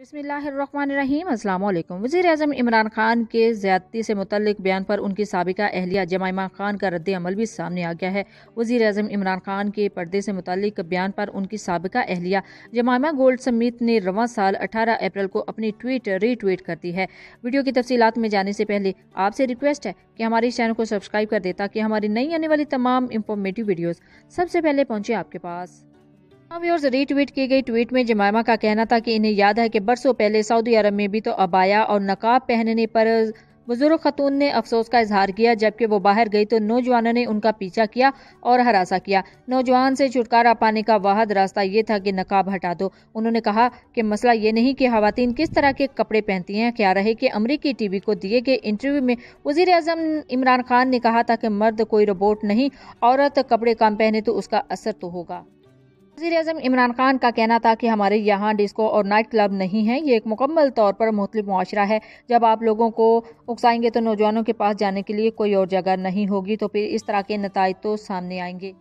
बसमीम अल्लाम वज़ी अजम इमरान खान के ज़्यादती से मुतलक बयान पर उनकी सबका अहलिया जमाइमा खान का रद्द अमल भी सामने आ गया है वज़ी अजम इमरान खान के पर्दे से मुतलक बयान पर उनकी सबका अहलिया जमाइमा गोल्ड समीत ने रवा साल अठारह अप्रैल को अपनी ट्वीट रीट्वीट कर दी है वीडियो की तफसीत में जाने से पहले आपसे रिक्वेस्ट है कि हमारे चैनल को सब्सक्राइब कर दे ताकि हमारी नई आने वाली तमाम इंफॉर्मेटिव वीडियोज़ सबसे पहले पहुँचे आपके पास व्यूअर्स रीट्वीट की गई ट्वीट में जमायमा का कहना था कि इन्हें याद है कि बरसों पहले सऊदी अरब में भी तो अबाया और नकाब पहनने पर बुजुर्ग खतून ने अफसोस का इजहार किया जबकि वो बाहर गई तो नौजवानों ने उनका पीछा किया और हरासा किया नौजवान से छुटकारा पाने का वाहद रास्ता ये था कि नकाब हटा दो उन्होंने कहा कि मसला ये नहीं कि खातन किस तरह के कपड़े पहनती हैं क्या रहे कि अमरीकी टी वी को दिए गए इंटरव्यू में वजीर अजम इमरान खान ने कहा था कि मर्द कोई रोबोट नहीं औरत कपड़े कम पहने तो उसका असर तो होगा वजीर अजम इमरान खान का कहना था कि हमारे यहाँ डिस्को और नाइट क्लब नहीं है ये एक मुकम्मल तौर पर मुख्तलिफ माशरा है जब आप लोगों को उकसाएंगे तो नौजवानों के पास जाने के लिए कोई और जगह नहीं होगी तो फिर इस तरह के नतज तो सामने आएंगे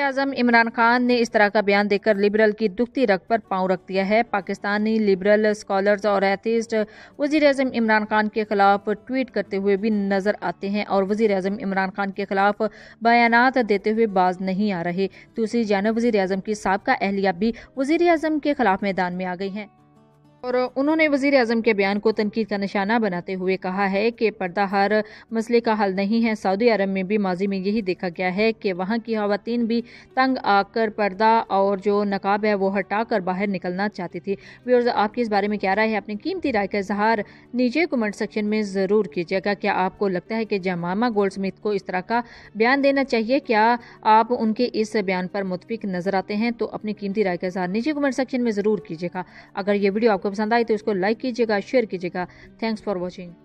अजम इमरान खान ने इस तरह का बयान देकर लिबरल की दुखती रग पर पांव रख दिया है पाकिस्तानी लिबरल स्कॉलर्स और एथिस्ट वजीर अजम इमरान खान के खिलाफ ट्वीट करते हुए भी नजर आते हैं और वजीर अजम इमरान खान के खिलाफ बयान देते हुए बाज नहीं आ रहे दूसरी जानब वजीर अजम की सबका अहलिया भी वजीर अजम के खिलाफ मैदान में आ गई हैं और उन्होंने वजीर अजम के बयान को तनकीद का निशाना बनाते हुए कहा है कि पर्दा हर मसले का हल नहीं है सऊदी अरब में भी माजी में यही देखा गया है कि वहाँ की खातन भी तंग आकर पर्दा और जो नकाब है वो हटा कर बाहर निकलना चाहती थी व्यूर्स आपकी इस बारे में क्या राय है अपनी कीमती राय का इजहार नीचे कमेंट सेक्शन में ज़रूर कीजिएगा क्या आपको लगता है कि जमामा गोल्ड स्मिथ को इस तरह का बयान देना चाहिए क्या आप उनके इस बयान पर मुतफिक नज़र आते हैं तो अपनी कीमती राय का इजहार नीचे कमेंट सेक्शन में ज़रूर कीजिएगा अगर ये वीडियो आपको पसंद आई तो इसको लाइक कीजिएगा शेयर कीजिएगा थैंक्स फॉर वॉचिंग